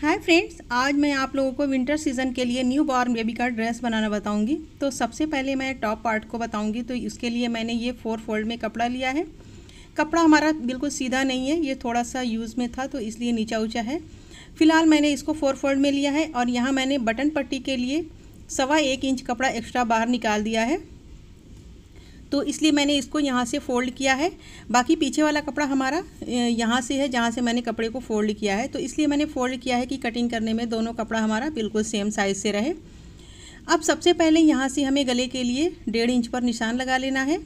hi friends आज मैं आप लोगों को विंटर सीज़न के लिए न्यू बॉर्न बेबी का ड्रेस बनाना बताऊंगी तो सबसे पहले मैं टॉप पार्ट को बताऊंगी तो इसके लिए मैंने ये फोर फोल्ड में कपड़ा लिया है कपड़ा हमारा बिल्कुल सीधा नहीं है ये थोड़ा सा यूज़ में था तो इसलिए नीचा ऊँचा है फ़िलहाल मैंने इसको फोर फोल्ड में लिया है और यहाँ मैंने बटन पट्टी के लिए सवा एक इंच कपड़ा एक्स्ट्रा बाहर निकाल दिया है तो इसलिए मैंने इसको यहाँ से फ़ोल्ड किया है बाकी पीछे वाला कपड़ा हमारा यहाँ से है जहाँ से मैंने कपड़े को फ़ोल्ड किया है तो इसलिए मैंने फ़ोल्ड किया है कि कटिंग करने में दोनों कपड़ा हमारा बिल्कुल सेम साइज़ से रहे अब सबसे पहले यहाँ से हमें गले के लिए डेढ़ इंच पर निशान लगा लेना है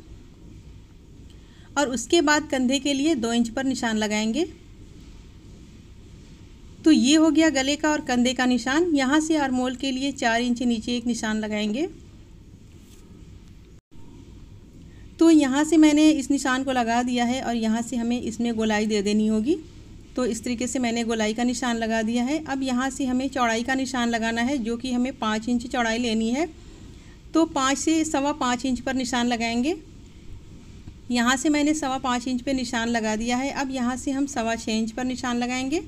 और उसके बाद कंधे के लिए दो इंच पर निशान लगाएंगे तो ये हो गया गले का और कंधे का निशान यहाँ से आरमोल के लिए चार इंच नीचे एक निशान लगाएंगे तो यहाँ से मैंने इस निशान को लगा दिया है और यहाँ से हमें इसमें गोलाई दे देनी होगी तो इस तरीके से मैंने गोलाई का निशान लगा दिया है अब यहाँ से हमें चौड़ाई का निशान लगाना है जो कि हमें पाँच इंच चौड़ाई लेनी है तो पाँच से सवा पाँच इंच पर निशान लगाएंगे यहाँ से मैंने सवा पाँच इंच पर निशान लगा दिया है अब यहाँ से हम सवा छः इंच पर निशान लगाएंगे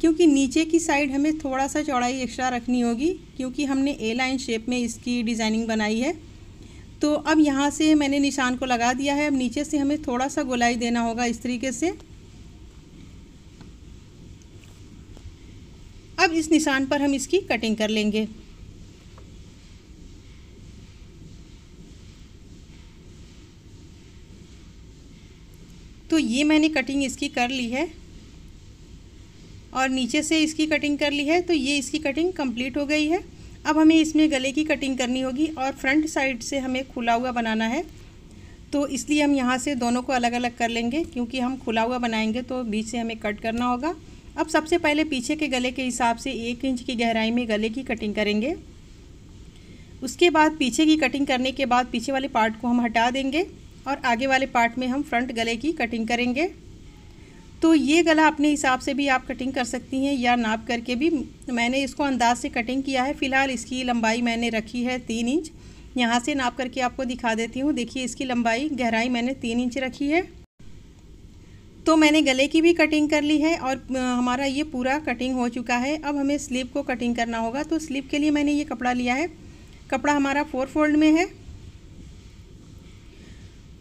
क्योंकि नीचे की साइड हमें थोड़ा सा चौड़ाई एक्स्ट्रा रखनी होगी क्योंकि हमने ए लाइन शेप में इसकी डिज़ाइनिंग बनाई है तो अब यहाँ से मैंने निशान को लगा दिया है अब नीचे से हमें थोड़ा सा गोलाई देना होगा इस तरीके से अब इस निशान पर हम इसकी कटिंग कर लेंगे तो ये मैंने कटिंग इसकी कर ली है और नीचे से इसकी कटिंग कर ली है तो ये इसकी कटिंग कंप्लीट हो गई है अब हमें इसमें गले की कटिंग करनी होगी और फ्रंट साइड से हमें खुला हुआ बनाना है तो इसलिए हम यहाँ से दोनों को अलग अलग कर लेंगे क्योंकि हम खुला हुआ बनाएंगे तो बीच से हमें कट करना होगा अब सबसे पहले पीछे के गले के हिसाब से एक इंच की गहराई में गले की कटिंग करेंगे उसके बाद पीछे की कटिंग करने के बाद पीछे वाले पार्ट को हम हटा देंगे और आगे वाले पार्ट में हम फ्रंट गले की कटिंग करेंगे तो ये गला अपने हिसाब से भी आप कटिंग कर सकती हैं या नाप करके भी मैंने इसको अंदाज से कटिंग किया है फ़िलहाल इसकी लंबाई मैंने रखी है तीन इंच यहाँ से नाप करके आपको दिखा देती हूँ देखिए इसकी लंबाई गहराई मैंने तीन इंच रखी है तो मैंने गले की भी कटिंग कर ली है और हमारा ये पूरा कटिंग हो चुका है अब हमें स्लीव को कटिंग करना होगा तो स्लीव के लिए मैंने ये कपड़ा लिया है कपड़ा हमारा फोर फोल्ड में है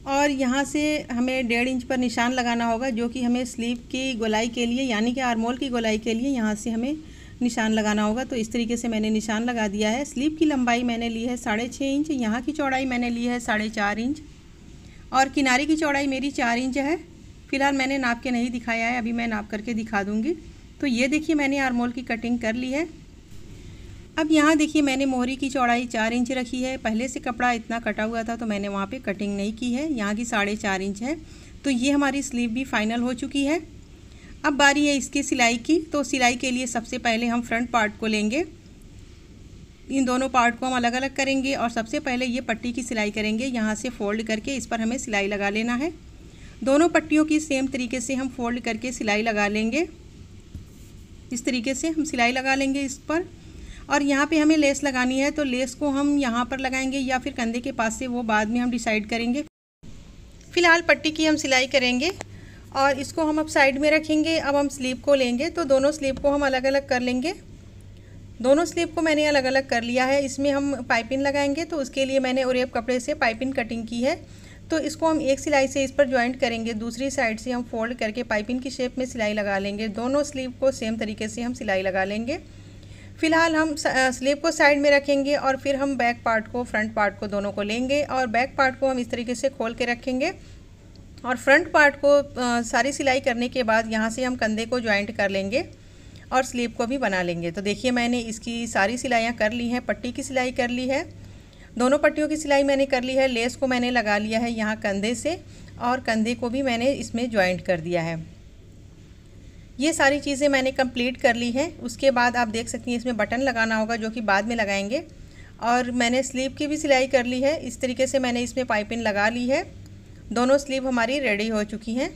और यहाँ से हमें डेढ़ इंच पर निशान लगाना होगा जो कि हमें स्लीव की गोलाई के लिए यानी कि आरमोल की गोलाई के लिए यहाँ से हमें निशान लगाना होगा तो इस तरीके से मैंने निशान लगा दिया है स्लीव की लंबाई मैंने ली है साढ़े छः इंच यहाँ की चौड़ाई मैंने ली है साढ़े चार इंच और किनारे की चौड़ाई मेरी चार इंच है फिलहाल मैंने नाप के नहीं दिखाया है अभी मैं नाप करके दिखा दूँगी तो ये देखिए मैंने आरमोल की कटिंग कर ली है अब यहाँ देखिए मैंने मोहरी की चौड़ाई चार इंच रखी है पहले से कपड़ा इतना कटा हुआ था तो मैंने वहाँ पे कटिंग नहीं की है यहाँ की साढ़े चार इंच है तो ये हमारी स्लीव भी फाइनल हो चुकी है अब बारी है इसकी सिलाई की तो सिलाई के लिए सबसे पहले हम फ्रंट पार्ट को लेंगे इन दोनों पार्ट को हम अलग अलग करेंगे और सबसे पहले ये पट्टी की सिलाई करेंगे यहाँ से फोल्ड करके इस पर हमें सिलाई लगा लेना है दोनों पट्टियों की सेम तरीके से हम फोल्ड करके सिलाई लगा लेंगे इस तरीके से हम सिलाई लगा लेंगे इस पर और यहाँ पे हमें लेस लगानी है तो लेस को हम यहाँ पर लगाएंगे या फिर कंधे के पास से वो बाद में हम डिसाइड करेंगे फ़िलहाल पट्टी की हम सिलाई करेंगे और इसको हम अब साइड में रखेंगे अब हम स्लीव को लेंगे तो दोनों स्लीव को हम अलग अलग कर लेंगे दोनों स्लीव को मैंने अलग अलग कर लिया है इसमें हम पाइपिंग लगाएंगे तो उसके लिए मैंने ओरेब कपड़े से पाइपिंग कटिंग की है तो इसको हम एक सिलाई से इस पर ज्वाइंट करेंगे दूसरी साइड से हम फोल्ड करके पाइपिंग की शेप में सिलाई लगा लेंगे दोनों स्लीव को सेम तरीके से हम सिलाई लगा लेंगे फ़िलहाल हम स्लीव को साइड में रखेंगे और फिर हम बैक पार्ट को फ्रंट पार्ट को दोनों को लेंगे और बैक पार्ट को हम इस तरीके से खोल के रखेंगे और फ्रंट पार्ट को आ, सारी सिलाई करने के बाद यहाँ से हम कंधे को ज्वाइंट कर लेंगे और स्लीव को भी बना लेंगे तो देखिए मैंने इसकी सारी सिलाइयाँ कर ली हैं पट्टी की सिलाई कर ली है दोनों पट्टियों की सिलाई मैंने कर ली है लेस को मैंने लगा लिया है यहाँ कंधे से और कंधे को भी मैंने इसमें ज्वाइंट कर दिया है ये सारी चीज़ें मैंने कंप्लीट कर ली हैं उसके बाद आप देख सकती हैं इसमें बटन लगाना होगा जो कि बाद में लगाएंगे और मैंने स्लीव की भी सिलाई कर ली है इस तरीके से मैंने इसमें पाइपिंग लगा ली है दोनों स्लीव हमारी रेडी हो चुकी हैं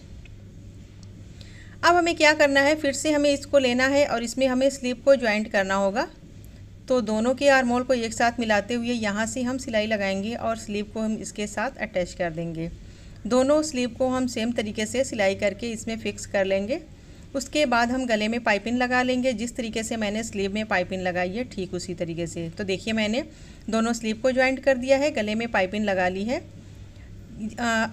अब हमें क्या करना है फिर से हमें इसको लेना है और इसमें हमें स्लीव को ज्वाइंट करना होगा तो दोनों के आरमोल को एक साथ मिलाते हुए यहाँ से हम सिलाई लगाएंगे और स्लीव को हम इसके साथ अटैच कर देंगे दोनों स्लीव को हम सेम तरीके से सिलाई करके इसमें फ़िक्स कर लेंगे उसके बाद हम गले में पाइपिंग लगा लेंगे जिस तरीके से मैंने स्लीव में पाइपिंग लगाई है ठीक उसी तरीके से तो देखिए मैंने दोनों स्लीव को ज्वाइंट कर दिया है गले में पाइपिंग लगा ली है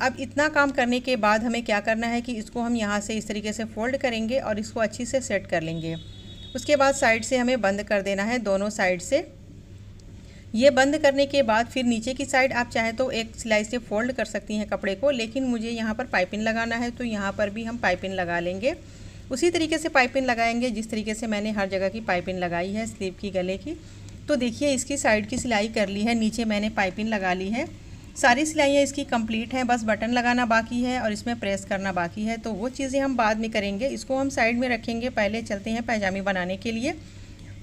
अब इतना काम करने के बाद हमें क्या करना है कि इसको हम यहाँ से इस तरीके से फोल्ड करेंगे और इसको अच्छी से सेट कर लेंगे उसके बाद साइड से हमें बंद कर देना है दोनों साइड से ये बंद करने के बाद फिर नीचे की साइड आप चाहे तो एक सिलाई से फोल्ड कर सकती हैं कपड़े को लेकिन मुझे यहाँ पर पाइपिंग लगाना है तो यहाँ पर भी हम पाइपिंग लगा लेंगे उसी तरीके से पाइपिंग लगाएंगे जिस तरीके से मैंने हर जगह की पाइपिंग लगाई है स्लीव की गले की तो देखिए इसकी साइड की सिलाई कर ली है नीचे मैंने पाइपिंग लगा ली है सारी सिलाइयाँ इसकी कंप्लीट हैं बस बटन लगाना बाकी है और इसमें प्रेस करना बाकी है तो वो चीज़ें हम बाद में करेंगे इसको हम साइड में रखेंगे पहले चलते हैं पैजामी बनाने के लिए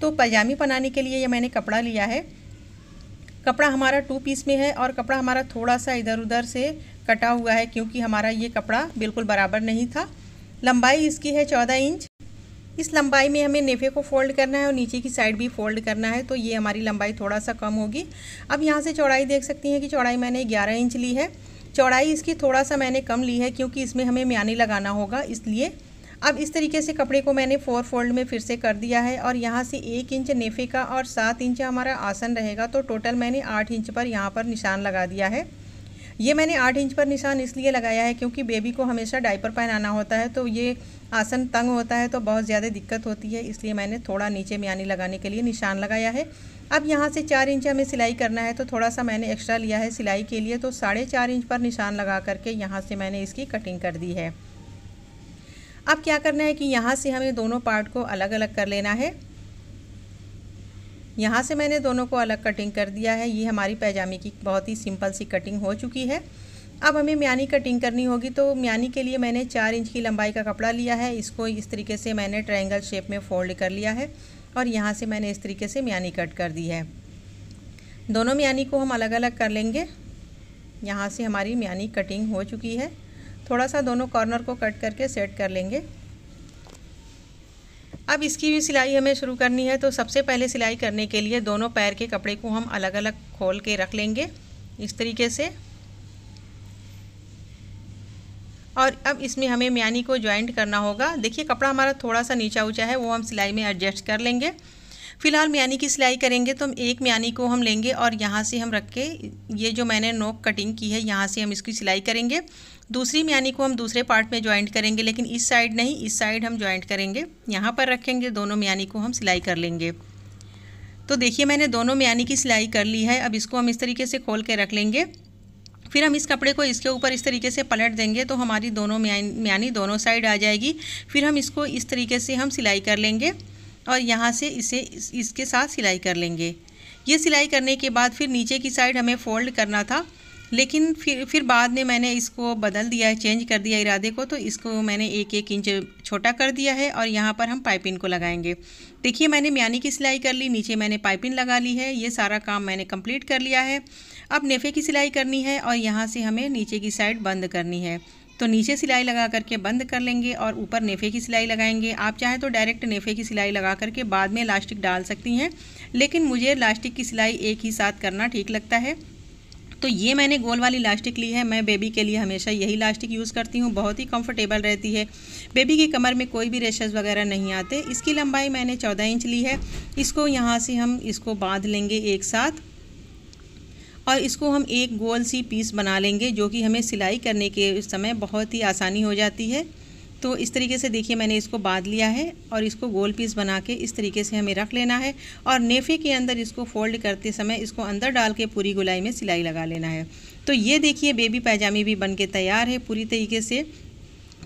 तो पैजामी बनाने के लिए ये मैंने कपड़ा लिया है कपड़ा हमारा टू पीस में है और कपड़ा हमारा थोड़ा सा इधर उधर से कटा हुआ है क्योंकि हमारा ये कपड़ा बिल्कुल बराबर नहीं था लंबाई इसकी है चौदह इंच इस लंबाई में हमें नेफे को फोल्ड करना है और नीचे की साइड भी फोल्ड करना है तो ये हमारी लंबाई थोड़ा सा कम होगी अब यहाँ से चौड़ाई देख सकती हैं कि चौड़ाई मैंने ग्यारह इंच ली है चौड़ाई इसकी थोड़ा सा मैंने कम ली है क्योंकि इसमें हमें म्याने लगाना होगा इसलिए अब इस तरीके से कपड़े को मैंने फोर फोल्ड में फिर से कर दिया है और यहाँ से एक इंच नेफे का और सात इंच हमारा आसन रहेगा तो टोटल मैंने आठ इंच पर यहाँ पर निशान लगा दिया है ये मैंने आठ इंच पर निशान इसलिए लगाया है क्योंकि बेबी को हमेशा डाइपर पहनाना होता है तो ये आसन तंग होता है तो बहुत ज़्यादा दिक्कत होती है इसलिए मैंने थोड़ा नीचे म्यानी लगाने के लिए निशान लगाया है अब यहाँ से चार इंच हमें सिलाई करना है तो थोड़ा सा मैंने एक्स्ट्रा लिया है सिलाई के लिए तो साढ़े चार इंच पर निशान लगा करके यहाँ से मैंने इसकी कटिंग कर दी है अब क्या करना है कि यहाँ से हमें दोनों पार्ट को अलग अलग कर लेना है यहाँ से मैंने दोनों को अलग कटिंग कर दिया है ये हमारी पैजामे की बहुत ही सिंपल सी कटिंग हो चुकी है अब हमें म्यानी कटिंग करनी होगी तो म्यानी के लिए मैंने चार इंच की लंबाई का कपड़ा लिया है इसको इस तरीके से मैंने ट्रायंगल शेप में फोल्ड कर लिया है और यहाँ से मैंने इस तरीके से म्यानी कट कर दी है दोनों म्यानी को हम अलग अलग कर लेंगे यहाँ से हमारी म्यानी कटिंग हो चुकी है थोड़ा सा दोनों कॉर्नर को कट करके सेट कर लेंगे अब इसकी भी सिलाई हमें शुरू करनी है तो सबसे पहले सिलाई करने के लिए दोनों पैर के कपड़े को हम अलग अलग खोल के रख लेंगे इस तरीके से और अब इसमें हमें म्यानी को ज्वाइंट करना होगा देखिए कपड़ा हमारा थोड़ा सा नीचा ऊंचा है वो हम सिलाई में एडजस्ट कर लेंगे फिलहाल म्यानी की सिलाई करेंगे तो हम एक म्यानी को हम लेंगे और यहाँ से हम रख के ये जो मैंने नोक कटिंग की है यहाँ से हम इसकी सिलाई करेंगे दूसरी म्यानी को हम दूसरे पार्ट में ज्वाइंट करेंगे लेकिन इस साइड नहीं इस साइड हम ज्वाइंट करेंगे यहाँ पर रखेंगे दोनों म्यानी को हम सिलाई कर लेंगे तो देखिए मैंने दोनों म्यानी की सिलाई कर ली है अब इसको हम इस तरीके से खोल के रख लेंगे फिर हम इस कपड़े को इसके ऊपर इस तरीके से पलट देंगे तो हमारी दोनों म्यानी दोनों साइड आ जाएगी फिर हम इसको इस तरीके से हम सिलाई कर लेंगे और यहाँ से इसे इस, इसके साथ सिलाई कर लेंगे ये सिलाई करने के बाद फिर नीचे की साइड हमें फोल्ड करना था लेकिन फिर फिर बाद में मैंने इसको बदल दिया है चेंज कर दिया इरादे को तो इसको मैंने एक एक इंच छोटा कर दिया है और यहाँ पर हम पाइपिंग को लगाएंगे देखिए मैंने म्यानी की सिलाई कर ली नीचे मैंने पाइपिंग लगा ली है ये सारा काम मैंने कंप्लीट कर लिया है अब नेफे की सिलाई करनी है और यहाँ से हमें नीचे की साइड बंद करनी है तो नीचे सिलाई लगा करके बंद कर लेंगे और ऊपर नेफे की सिलाई लगाएंगे आप चाहें तो डायरेक्ट नेफे की सिलाई लगा करके बाद में इलास्टिक डाल सकती हैं लेकिन मुझे इलास्टिक की सिलाई एक ही साथ करना ठीक लगता है तो ये मैंने गोल वाली इलास्टिक ली है मैं बेबी के लिए हमेशा यही लास्टिक यूज़ करती हूँ बहुत ही कंफर्टेबल रहती है बेबी की कमर में कोई भी रेशेस वगैरह नहीं आते इसकी लंबाई मैंने 14 इंच ली है इसको यहाँ से हम इसको बांध लेंगे एक साथ और इसको हम एक गोल सी पीस बना लेंगे जो कि हमें सिलाई करने के समय बहुत ही आसानी हो जाती है तो इस तरीके से देखिए मैंने इसको बांध लिया है और इसको गोल पीस बना के इस तरीके से हमें रख लेना है और नेफे के अंदर इसको फोल्ड करते समय इसको अंदर डाल के पूरी गुलाई में सिलाई लगा लेना है तो ये देखिए बेबी पैजामी भी बन के तैयार है पूरी तरीके से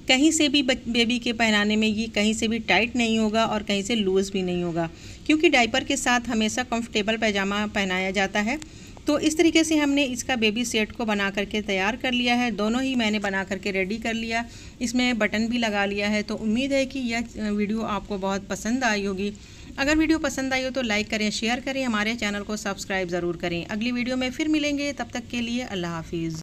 कहीं से भी बेबी के पहनाने में ये कहीं से भी टाइट नहीं होगा और कहीं से लूज़ भी नहीं होगा क्योंकि डाइपर के साथ हमेशा कंफर्टेबल पैजामा पहनाया जाता है तो इस तरीके से हमने इसका बेबी सेट को बना करके तैयार कर लिया है दोनों ही मैंने बना करके रेडी कर लिया इसमें बटन भी लगा लिया है तो उम्मीद है कि यह वीडियो आपको बहुत पसंद आई होगी अगर वीडियो पसंद आई हो तो लाइक करें शेयर करें हमारे चैनल को सब्सक्राइब ज़रूर करें अगली वीडियो में फिर मिलेंगे तब तक के लिए अल्लाह हाफिज़